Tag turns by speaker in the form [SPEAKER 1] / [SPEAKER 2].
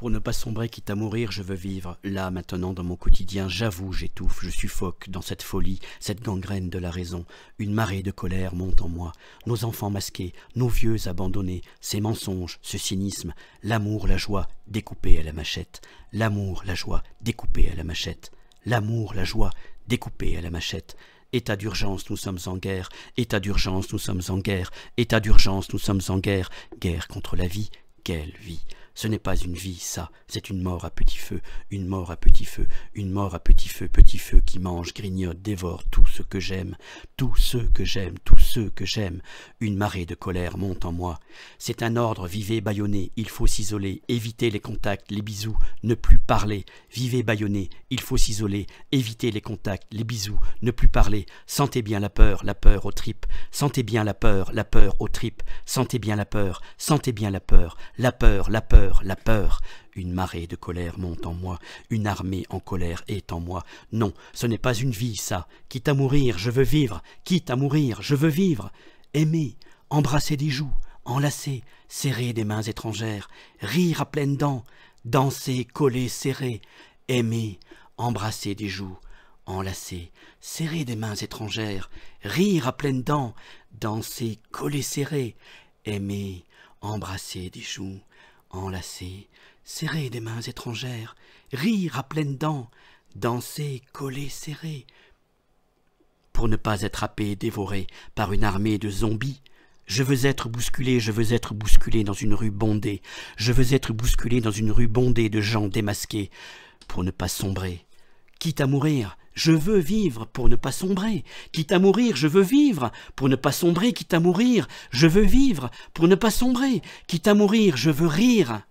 [SPEAKER 1] Pour ne pas sombrer, quitte à mourir, je veux vivre. Là, maintenant, dans mon quotidien, j'avoue, j'étouffe, je suffoque dans cette folie, cette gangrène de la raison. Une marée de colère monte en moi. Nos enfants masqués, nos vieux abandonnés, ces mensonges, ce cynisme, l'amour, la joie, découpé à la machette. L'amour, la joie, découpé à la machette. L'amour, la joie, découpé à la machette. État d'urgence, nous sommes en guerre. État d'urgence, nous sommes en guerre. État d'urgence, nous sommes en guerre. Guerre contre la vie. Quelle vie ce n'est pas une vie, ça, c'est une mort à petit feu, une mort à petit feu, une mort à petit feu, petit feu qui mange, grignote, dévore tout ce que j'aime, tout ce que j'aime, tout ceux que j'aime. Une marée de colère monte en moi. C'est un ordre, vivez bâillonné, il faut s'isoler, éviter les contacts, les bisous, ne plus parler. Vivez bâillonné, il faut s'isoler, éviter les contacts, les bisous, ne plus parler. Sentez bien la peur, la peur aux tripes. Sentez bien la peur, la peur aux tripes. Sentez bien la peur, sentez bien la peur, la peur, la peur, la peur. Une marée de colère monte en moi, une armée en colère est en moi. Non, ce n'est pas une vie, ça. Quitte à mourir, je veux vivre. Quitte à mourir, je veux vivre. Aimer, embrasser des joues, enlacer, serrer des mains étrangères, rire à pleines dents, danser, coller, serrer, aimer, embrasser des joues, enlacer, serrer des mains étrangères, rire à pleines dents, danser, coller, serrer, aimer, embrasser des joues, enlacer, serrer des mains étrangères, rire à pleines dents, danser, coller, serrer. Pour ne pas être et dévoré par une armée de zombies, je veux être bousculé, je veux être bousculé dans une rue bondée, je veux être bousculé dans une rue bondée de gens démasqués, pour ne pas sombrer. Quitte à mourir, je veux vivre pour ne pas sombrer, quitte à mourir, je veux vivre pour ne pas sombrer, quitte à mourir, je veux vivre pour ne pas sombrer, quitte à mourir, je veux rire